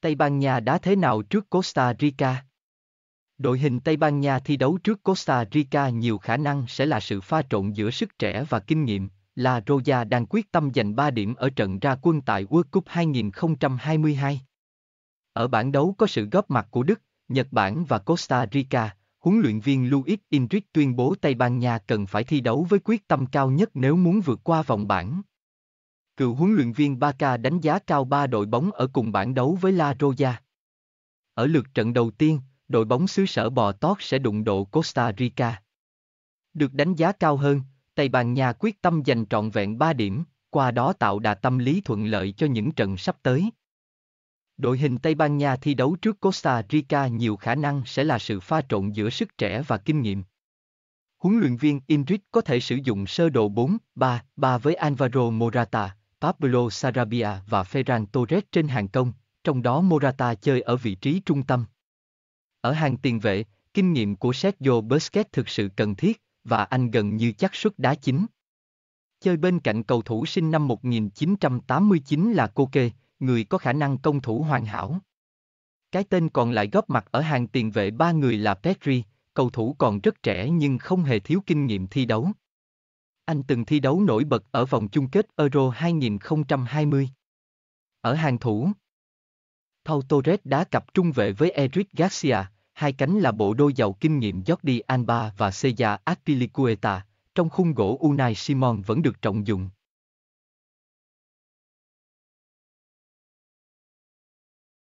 Tây Ban Nha đá thế nào trước Costa Rica? Đội hình Tây Ban Nha thi đấu trước Costa Rica nhiều khả năng sẽ là sự pha trộn giữa sức trẻ và kinh nghiệm. La Roja đang quyết tâm giành 3 điểm ở trận ra quân tại World Cup 2022. Ở bảng đấu có sự góp mặt của Đức, Nhật Bản và Costa Rica, huấn luyện viên Luis Enrique tuyên bố Tây Ban Nha cần phải thi đấu với quyết tâm cao nhất nếu muốn vượt qua vòng bảng cựu huấn luyện viên Barca đánh giá cao ba đội bóng ở cùng bảng đấu với La Roja. Ở lượt trận đầu tiên, đội bóng xứ sở bò tót sẽ đụng độ Costa Rica. Được đánh giá cao hơn, Tây Ban Nha quyết tâm giành trọn vẹn 3 điểm, qua đó tạo đà tâm lý thuận lợi cho những trận sắp tới. Đội hình Tây Ban Nha thi đấu trước Costa Rica nhiều khả năng sẽ là sự pha trộn giữa sức trẻ và kinh nghiệm. Huấn luyện viên Inric có thể sử dụng sơ đồ 4-3-3 với Alvaro Morata, Pablo Sarabia và Ferran Torres trên hàng công, trong đó Morata chơi ở vị trí trung tâm. Ở hàng tiền vệ, kinh nghiệm của Sergio Busquets thực sự cần thiết, và anh gần như chắc suất đá chính. Chơi bên cạnh cầu thủ sinh năm 1989 là Koke, người có khả năng công thủ hoàn hảo. Cái tên còn lại góp mặt ở hàng tiền vệ ba người là Petri, cầu thủ còn rất trẻ nhưng không hề thiếu kinh nghiệm thi đấu. Anh từng thi đấu nổi bật ở vòng chung kết Euro 2020. Ở hàng thủ, Paul Torres đá cặp trung vệ với Eric Garcia, hai cánh là bộ đôi giàu kinh nghiệm Jordi Alba và Seya Azpilicueta, trong khung gỗ Unai Simon vẫn được trọng dụng.